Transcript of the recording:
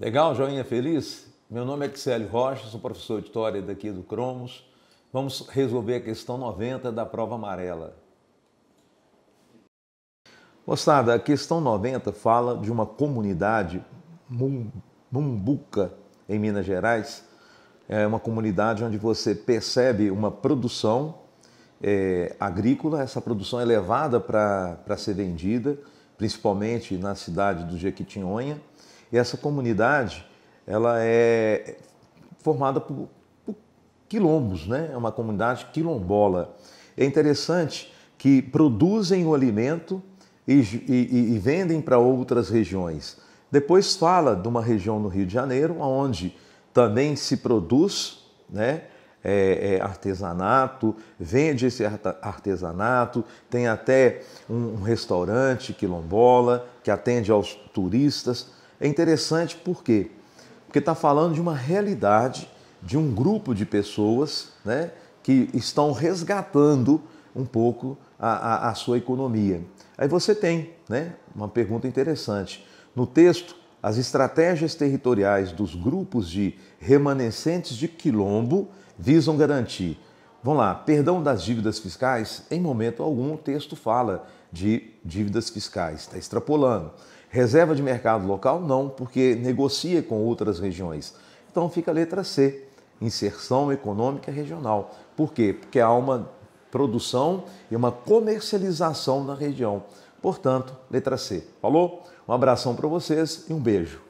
Legal, joinha feliz? Meu nome é Xélio Rocha, sou professor de História daqui do Cromos. Vamos resolver a questão 90 da prova amarela. Moçada, a questão 90 fala de uma comunidade, Mumbuca, em Minas Gerais. É uma comunidade onde você percebe uma produção é, agrícola, essa produção é levada para ser vendida, principalmente na cidade do Jequitinhonha. E essa comunidade ela é formada por, por quilombos, né? é uma comunidade quilombola. É interessante que produzem o alimento e, e, e vendem para outras regiões. Depois fala de uma região no Rio de Janeiro, onde também se produz, né? É, é, artesanato, vende esse artesanato, tem até um restaurante quilombola que atende aos turistas. É interessante por quê? Porque está falando de uma realidade de um grupo de pessoas né, que estão resgatando um pouco a, a, a sua economia. Aí você tem né, uma pergunta interessante. No texto, as estratégias territoriais dos grupos de remanescentes de quilombo visam garantir. Vamos lá, perdão das dívidas fiscais, em momento algum o texto fala de dívidas fiscais, está extrapolando. Reserva de mercado local, não, porque negocia com outras regiões. Então fica a letra C, inserção econômica regional. Por quê? Porque há uma produção e uma comercialização na região. Portanto, letra C. Falou? Um abração para vocês e um beijo.